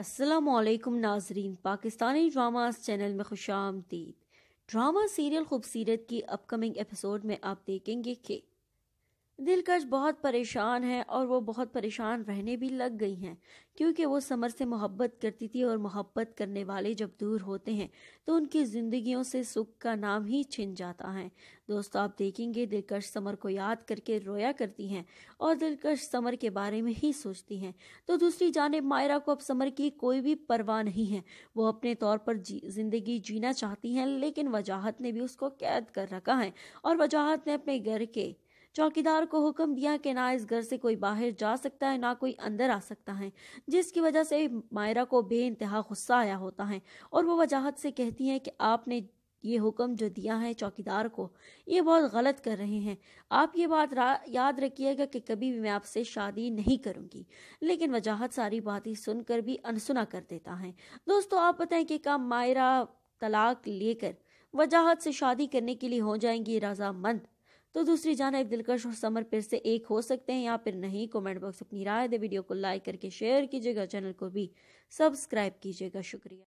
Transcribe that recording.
असलकम नाजरीन Pakistani dramas channel में खुश आमदीद ड्रामा सीरियल खूबसूरत की अपकमिंग एपिसोड में आप देखेंगे कि दिलकश बहुत परेशान है और वो बहुत परेशान रहने भी लग गई हैं क्योंकि वो समर से मोहब्बत करती थी और मोहब्बत करने वाले जब दूर होते हैं तो उनकी ज़िंदगियों से सुख का नाम ही छिन जाता है दोस्तों आप देखेंगे दिलकश समर को याद करके रोया करती हैं और दिलकश समर के बारे में ही सोचती हैं तो दूसरी जानब मायरा को अब समर की कोई भी परवाह नहीं है वो अपने तौर पर जी, ज़िंदगी जीना चाहती हैं लेकिन वजाहत ने भी उसको कैद कर रखा है और वजाहत ने अपने घर के चौकीदार को हुक्म दिया कि ना इस घर से कोई बाहर जा सकता है ना कोई अंदर आ सकता है जिसकी वजह से मायरा को बे इंतहा गुस्सा आया होता है और वो वजाहत से कहती है कि आपने ये हुक्म जो दिया है चौकीदार को ये बहुत गलत कर रहे हैं आप ये बात याद रखिएगा कि कभी भी मैं आपसे शादी नहीं करूंगी लेकिन वजाहत सारी बातें सुनकर भी अनसुना कर देता है दोस्तों आप बताएं कि काम मायरा तलाक लेकर वजाहत से शादी करने के लिए हो जाएंगी रजामंद तो दूसरी जान एक दिलकश और समर फिर से एक हो सकते हैं या फिर नहीं कमेंट बॉक्स अपनी राय दे वीडियो को लाइक करके शेयर कीजिएगा चैनल को भी सब्सक्राइब कीजिएगा शुक्रिया